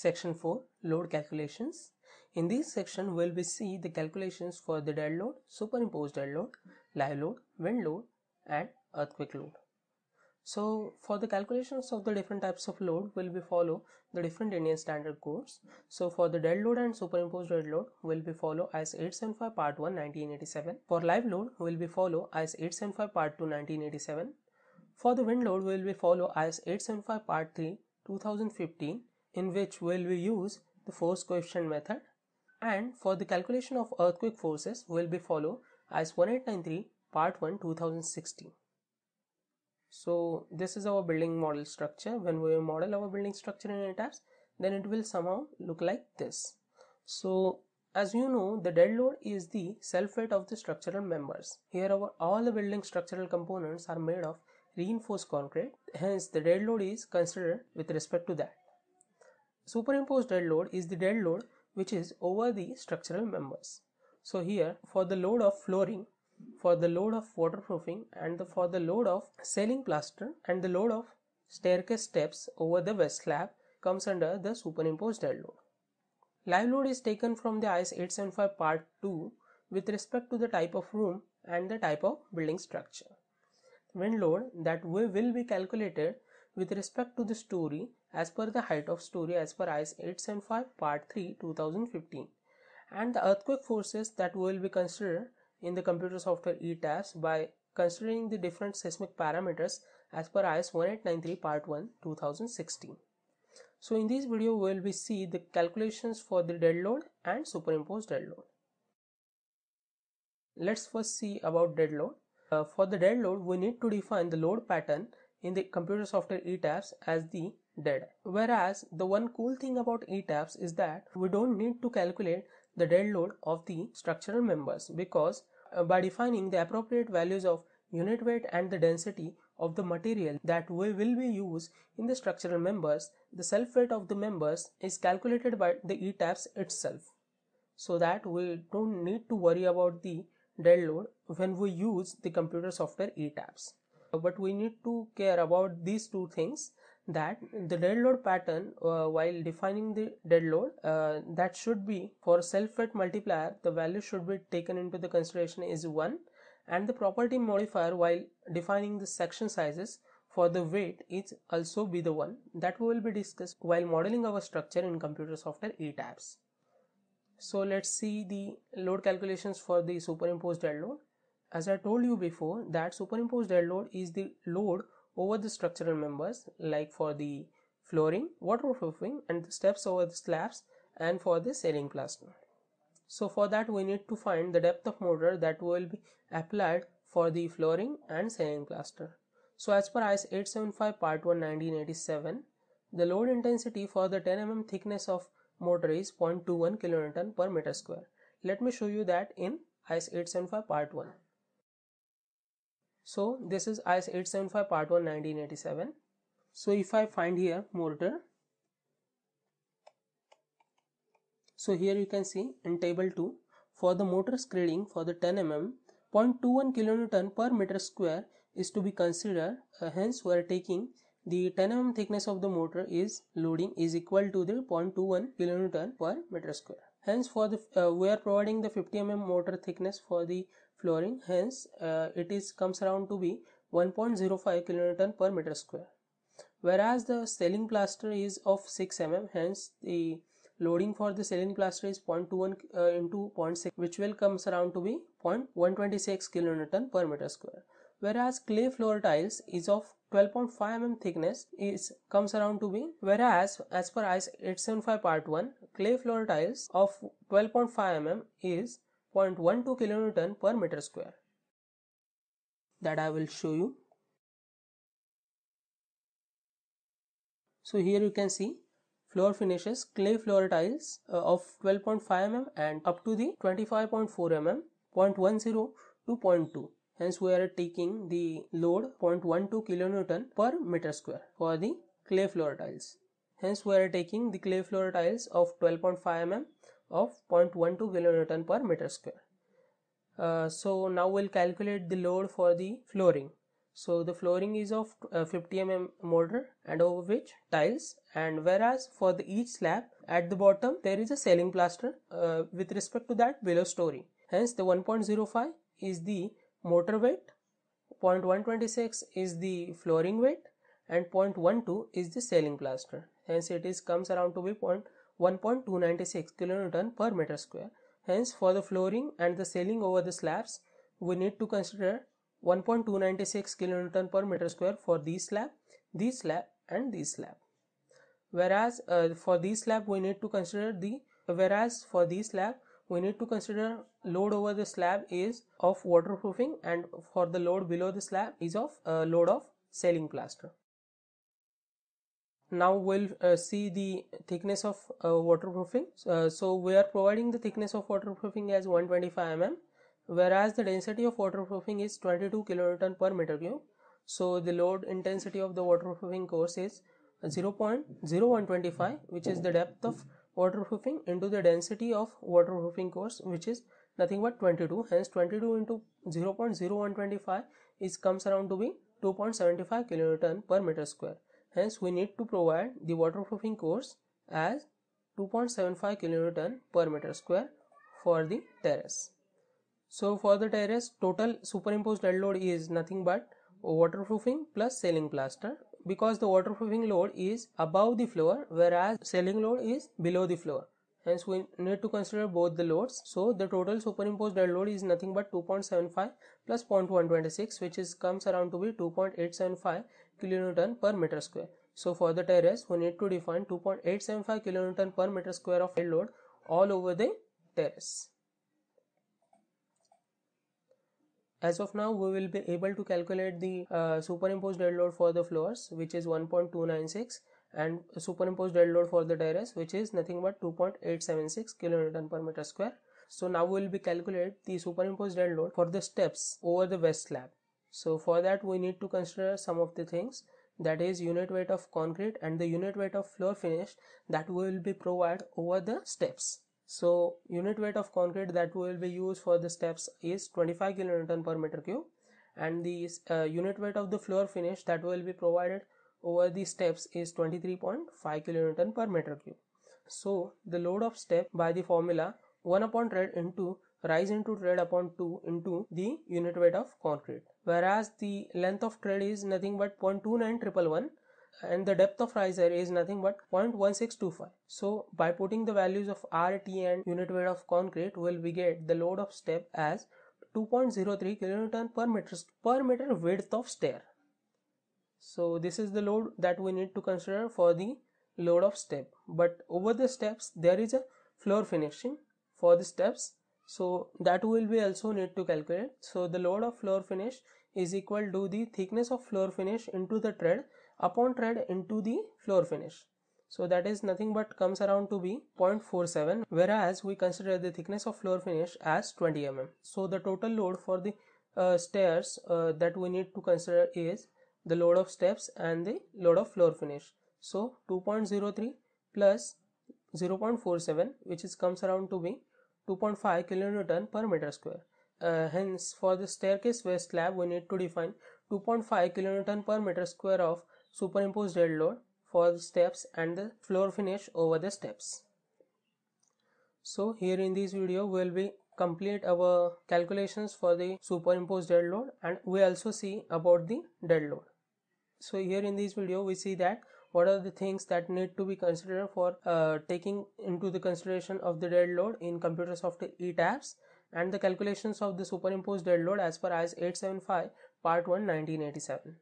Section 4 Load Calculations. In this section, we will see the calculations for the dead load, superimposed dead load, live load, wind load, and earthquake load. So, for the calculations of the different types of load, we'll be follow the different Indian standard codes. So, for the dead load and superimposed dead load, we'll be follow IS 875 Part 1 1987. For live load, we'll be follow IS 875 Part 2 1987. For the wind load, we'll be follow IS 875 Part 3 2015 in which will we use the force coefficient method and for the calculation of earthquake forces will be follow as 1893 part 1 2016 so this is our building model structure when we model our building structure in ATAPS then it will somehow look like this so as you know the dead load is the self weight of the structural members here our all the building structural components are made of reinforced concrete hence the dead load is considered with respect to that Superimposed dead load is the dead load which is over the structural members. So here for the load of flooring, for the load of waterproofing and the, for the load of ceiling plaster and the load of staircase steps over the west slab comes under the superimposed dead load. Live load is taken from the IS 875 part 2 with respect to the type of room and the type of building structure. Wind load that will be calculated with respect to the story as per the height of story as per IS 875 part 3 2015 and the earthquake forces that will be considered in the computer software ETABS by considering the different seismic parameters as per IS 1893 part 1 2016. So in this video we will be see the calculations for the dead load and superimposed dead load. Let's first see about dead load. Uh, for the dead load we need to define the load pattern in the computer software ETABS as the dead. Whereas the one cool thing about ETABS is that we don't need to calculate the dead load of the structural members because uh, by defining the appropriate values of unit weight and the density of the material that we will be used in the structural members, the self weight of the members is calculated by the ETABS itself. So that we don't need to worry about the dead load when we use the computer software ETABS. Uh, but we need to care about these two things that the dead load pattern uh, while defining the dead load uh, that should be for self weight multiplier the value should be taken into the consideration is 1 and the property modifier while defining the section sizes for the weight is also be the one that we will be discussed while modeling our structure in computer software ETABS. So let's see the load calculations for the superimposed dead load. As I told you before that superimposed dead load is the load over the structural members like for the flooring, waterproofing and the steps over the slabs and for the ceiling plaster. So for that we need to find the depth of mortar that will be applied for the flooring and ceiling plaster. So as per IS 875 part 1 1987, the load intensity for the 10 mm thickness of mortar is 0.21 kilonewton per meter square. Let me show you that in IS 875 part 1 so this is IS 875 part 1 1987 so if I find here mortar so here you can see in table 2 for the mortar grading for the 10 mm 0.21 kilonewton per meter square is to be considered uh, hence we are taking the 10 mm thickness of the mortar is loading is equal to the 0.21 kilonewton per meter square hence for the uh, we are providing the 50 mm mortar thickness for the flooring hence uh, it is comes around to be 1.05 kilonewton per meter square whereas the ceiling plaster is of 6 mm hence the loading for the ceiling plaster is 0.21 uh, into 0.6 which will comes around to be 0.126 kilonewton per meter square whereas clay floor tiles is of 12.5 mm thickness is comes around to be whereas as per IS 875 part 1 clay floor tiles of 12.5 mm is 0.12 kilonewton per meter square that I will show you. So here you can see floor finishes clay floor tiles uh, of 12.5 mm and up to the 25.4 mm 0.10 to 0.2 hence we are taking the load 0.12 kilonewton per meter square for the clay floor tiles hence we are taking the clay floor tiles of 12.5 mm of 0.12 kilonewton per meter square. Uh, so now we'll calculate the load for the flooring. So the flooring is of uh, 50 mm mortar and over which tiles and whereas for the each slab at the bottom there is a ceiling plaster uh, with respect to that below story. Hence the 1.05 is the mortar weight, 0.126 is the flooring weight and 0.12 is the ceiling plaster. Hence it is comes around to be 0.1 1.296 kN per meter square. Hence, for the flooring and the ceiling over the slabs, we need to consider 1.296 kN per meter square for this slab, this slab and this slab. Whereas uh, for this slab we need to consider the whereas for this slab we need to consider load over the slab is of waterproofing and for the load below the slab is of uh, load of ceiling plaster now we'll uh, see the thickness of uh, waterproofing uh, so we are providing the thickness of waterproofing as 125 mm whereas the density of waterproofing is 22 kilonewton per meter cube so the load intensity of the waterproofing course is 0.0125 which is the depth of waterproofing into the density of waterproofing course which is nothing but 22 hence 22 into 0.0125 is comes around to be 2.75 kilonewton per meter square Hence, we need to provide the waterproofing course as 2.75 kilonewton per meter square for the terrace. So, for the terrace, total superimposed load is nothing but waterproofing plus ceiling plaster because the waterproofing load is above the floor whereas ceiling load is below the floor hence we need to consider both the loads so the total superimposed dead load is nothing but 2.75 plus 0.126 which is comes around to be 2.875 kilonewton per meter square so for the terrace we need to define 2.875 kilonewton per meter square of dead load all over the terrace as of now we will be able to calculate the uh, superimposed dead load for the floors which is 1.296 and superimposed dead load for the DRS which is nothing but 2.876 kilonewton per meter square. So now we will be calculate the superimposed dead load for the steps over the west slab. So for that we need to consider some of the things that is unit weight of concrete and the unit weight of floor finish that will be provided over the steps. So unit weight of concrete that will be used for the steps is 25 kilonewton per meter cube and the uh, unit weight of the floor finish that will be provided over the steps is 23.5 kilonewton per meter cube. So the load of step by the formula 1 upon tread into rise into tread upon 2 into the unit weight of concrete. Whereas the length of tread is nothing but 0.29111 and the depth of riser is nothing but 0.1625. So by putting the values of R, T and unit weight of concrete will we get the load of step as 2.03 kN per meter per meter width of stair so this is the load that we need to consider for the load of step but over the steps there is a floor finishing for the steps so that will be also need to calculate so the load of floor finish is equal to the thickness of floor finish into the tread upon tread into the floor finish so that is nothing but comes around to be 0.47 whereas we consider the thickness of floor finish as 20 mm so the total load for the uh, stairs uh, that we need to consider is the load of steps and the load of floor finish. So 2.03 plus 0.47 which is comes around to be 2.5 kilonewton per meter square. Uh, hence for the staircase waste slab we need to define 2.5 kilonewton per meter square of superimposed dead load for the steps and the floor finish over the steps. So here in this video we will be complete our calculations for the superimposed dead load and we also see about the dead load so here in this video we see that what are the things that need to be considered for uh, taking into the consideration of the dead load in computer software ETABS and the calculations of the superimposed dead load as per IS 875 part 1 1987